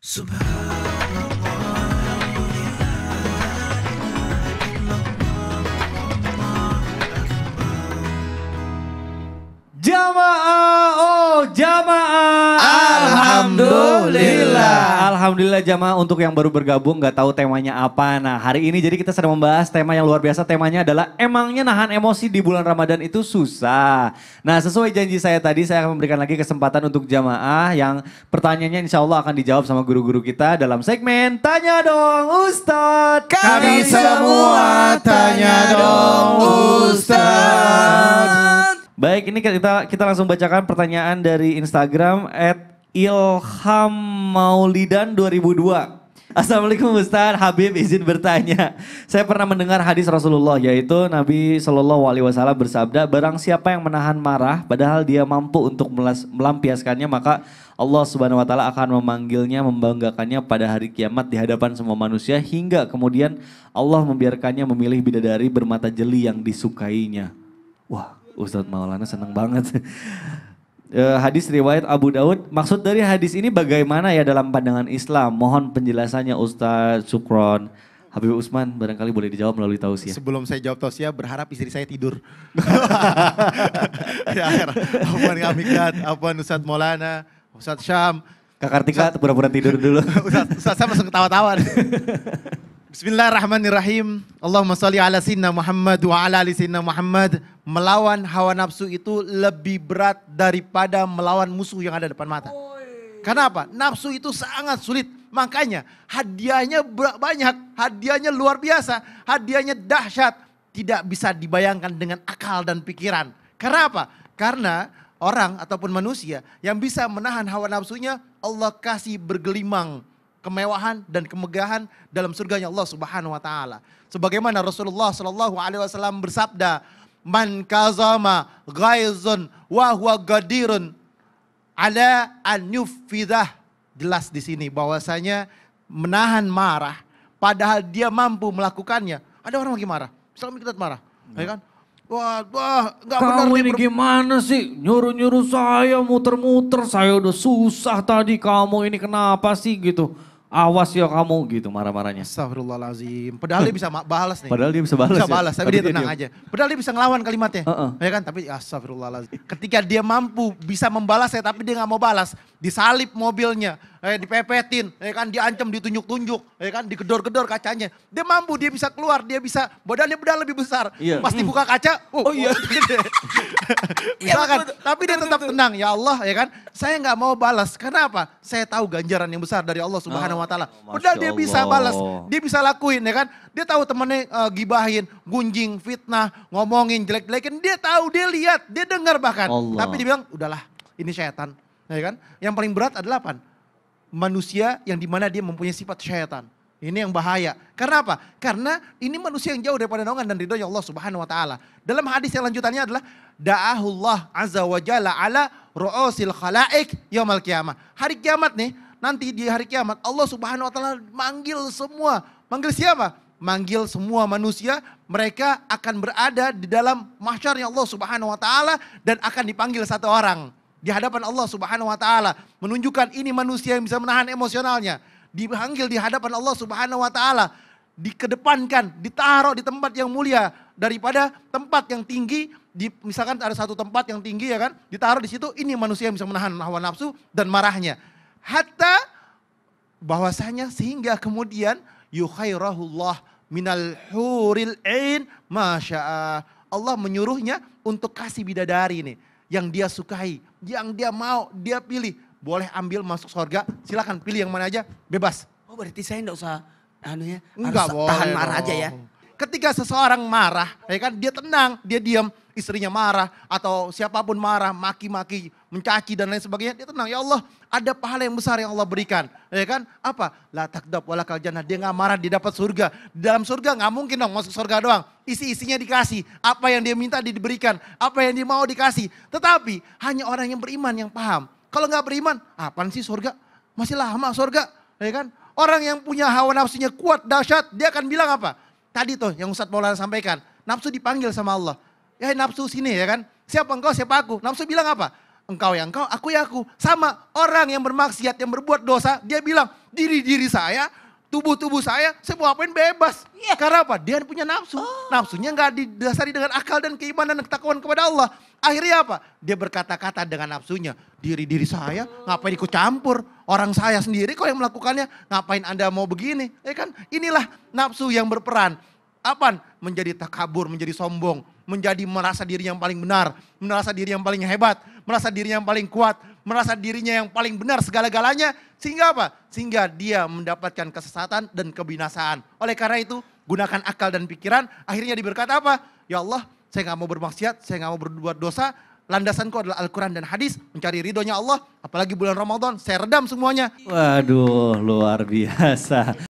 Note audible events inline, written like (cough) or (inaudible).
Jamaah, oh jamaah Alhamdulillah Alhamdulillah jamaah untuk yang baru bergabung nggak tahu temanya apa. Nah hari ini jadi kita sedang membahas tema yang luar biasa. Temanya adalah emangnya nahan emosi di bulan Ramadan itu susah. Nah sesuai janji saya tadi saya akan memberikan lagi kesempatan untuk jamaah yang pertanyaannya insya Allah akan dijawab sama guru-guru kita dalam segmen Tanya Dong Ustadz. Kami, Kami semua tanya dong Ustadz. Baik ini kita kita langsung bacakan pertanyaan dari Instagram at Ilham Maulidan 2002. Assalamualaikum Ustaz, Habib izin bertanya. Saya pernah mendengar hadis Rasulullah yaitu Nabi Shallallahu Alaihi Wasallam bersabda, barang siapa yang menahan marah padahal dia mampu untuk melampiaskannya maka Allah Subhanahu Wa Taala akan memanggilnya, membanggakannya pada hari kiamat di hadapan semua manusia hingga kemudian Allah membiarkannya memilih bidadari bermata jeli yang disukainya. Wah, Ustaz Maulana seneng banget. Eh, hadis riwayat Abu Daud. Maksud dari hadis ini bagaimana ya dalam pandangan Islam? Mohon penjelasannya Ustaz Sukron. Habib Usman barangkali boleh dijawab melalui tausiah. Sebelum saya jawab tausiah, berharap istri saya tidur. (laughs) ya, Afwan Kamikat, Afwan Ustaz Maulana, Ustaz Syam. Kak Kartika pura-pura tidur dulu. (laughs) Ustaz, Ustaz Syam langsung ketawa-tawa. (laughs) Bismillahirrahmanirrahim. Allahumma salli ala sinna Muhammad wa ala ali sinna Muhammad. Melawan hawa nafsu itu lebih berat daripada melawan musuh yang ada depan mata. Karena apa? Nafsu itu sangat sulit. Makanya hadiahnya banyak, hadiahnya luar biasa, hadiahnya dahsyat. Tidak bisa dibayangkan dengan akal dan pikiran. Karena apa? Karena orang ataupun manusia yang bisa menahan hawa nafsunya Allah kasih bergelimang kemewahan dan kemegahan dalam surganya Allah Subhanahu wa taala. Sebagaimana Rasulullah Shallallahu alaihi wasallam bersabda, "Man kazama ghaizun wa huwa gadirun ala an yufidah." Jelas di sini bahwasanya menahan marah padahal dia mampu melakukannya. Ada orang lagi marah, misalnya kita marah, ya kan? Wah, wah, gak Kamu benar ini gimana sih? Nyuruh-nyuruh saya muter-muter, saya udah susah tadi. Kamu ini kenapa sih gitu? awas yo ya kamu gitu marah-marahnya. Astagfirullahalazim. Padahal dia bisa balas nih. Padahal dia bisa balas. Bisa ya? balas, tapi, tapi dia, dia tenang dia aja. Padahal dia bisa ngelawan kalimatnya. Uh -uh. Ya kan? Tapi astagfirullahalazim. Ketika dia mampu bisa membalas ya, tapi dia nggak mau balas, disalip mobilnya, eh, dipepetin, ya kan diancam, ditunjuk-tunjuk, ya kan digedor-gedor kacanya. Dia mampu, dia bisa keluar, dia bisa badannya beda lebih besar. Iya. Pasti hmm. buka kaca, oh, oh iya. (laughs) (laughs) iya Misalkan, iya, tapi dia tetap tenang, ya Allah, ya kan. Saya nggak mau balas, Kenapa? Saya tahu ganjaran yang besar dari Allah Subhanahu Wa Taala. Ah, Padahal dia bisa balas, dia bisa lakuin, ya kan. Dia tahu temennya uh, gibahin, gunjing, fitnah, ngomongin, jelek-jelekin. Dia tahu, dia lihat, dia dengar bahkan. Allah. Tapi dia bilang, udahlah, ini setan Ya kan? Yang paling berat adalah apa? Manusia yang dimana dia mempunyai sifat syaitan. Ini yang bahaya. Karena apa? Karena ini manusia yang jauh daripada naungan dan ya Allah Subhanahu wa taala. Dalam hadis yang lanjutannya adalah da'ahullah azza wa jalla ala ru'usil khalaik yaumal kiamah. Hari kiamat nih, nanti di hari kiamat Allah Subhanahu wa taala manggil semua. Manggil siapa? Manggil semua manusia, mereka akan berada di dalam mahsyarnya Allah Subhanahu wa taala dan akan dipanggil satu orang di hadapan Allah Subhanahu wa taala, menunjukkan ini manusia yang bisa menahan emosionalnya. Dipanggil di hadapan Allah Subhanahu wa taala, dikedepankan, ditaruh di tempat yang mulia daripada tempat yang tinggi di misalkan ada satu tempat yang tinggi ya kan, ditaruh di situ ini manusia yang bisa menahan hawa nafsu dan marahnya. Hatta bahwasanya sehingga kemudian yukhairahullah minal huril ain masya Allah menyuruhnya untuk kasih bidadari nih yang dia sukai, yang dia mau, dia pilih. Boleh ambil masuk surga, silahkan pilih yang mana aja, bebas. Oh berarti saya enggak usah anu ya, Enggak harus boleh tahan marah aja ya. Ketika seseorang marah, ya kan dia tenang, dia diam, istrinya marah atau siapapun marah, maki-maki, mencaci dan lain sebagainya, dia tenang. Ya Allah, ada pahala yang besar yang Allah berikan. Ya kan? Apa? La takdab wala jannah. Dia nggak marah, dia dapat surga. Di dalam surga nggak mungkin dong masuk surga doang. Isi-isinya dikasih. Apa yang dia minta diberikan. Apa yang dia mau dikasih. Tetapi hanya orang yang beriman yang paham. Kalau nggak beriman, apaan sih surga? Masih lama surga, ya kan? Orang yang punya hawa nafsunya kuat, dahsyat, dia akan bilang apa? Tadi tuh yang Ustadz Maulana sampaikan, nafsu dipanggil sama Allah. Ya nafsu sini ya kan. Siapa engkau, siapa aku. Nafsu bilang apa? Engkau yang engkau, aku ya aku. Sama orang yang bermaksiat, yang berbuat dosa, dia bilang diri-diri saya, tubuh-tubuh saya, saya mau apain bebas. Yeah. Karena apa? Dia punya nafsu. Oh. Nafsunya nggak didasari dengan akal dan keimanan dan ketakuan kepada Allah. Akhirnya apa? Dia berkata-kata dengan nafsunya. Diri-diri saya, oh. ngapain ikut campur? Orang saya sendiri kok yang melakukannya, ngapain Anda mau begini? Ya kan? Inilah nafsu yang berperan. apa Menjadi takabur, menjadi sombong menjadi merasa diri yang paling benar, merasa diri yang paling hebat, merasa diri yang paling kuat, merasa dirinya yang paling benar segala-galanya. Sehingga apa? Sehingga dia mendapatkan kesesatan dan kebinasaan. Oleh karena itu, gunakan akal dan pikiran. Akhirnya diberkata apa? Ya Allah, saya nggak mau bermaksiat, saya nggak mau berbuat dosa. Landasanku adalah Al-Quran dan hadis, mencari ridhonya Allah. Apalagi bulan Ramadan, saya redam semuanya. Waduh, luar biasa.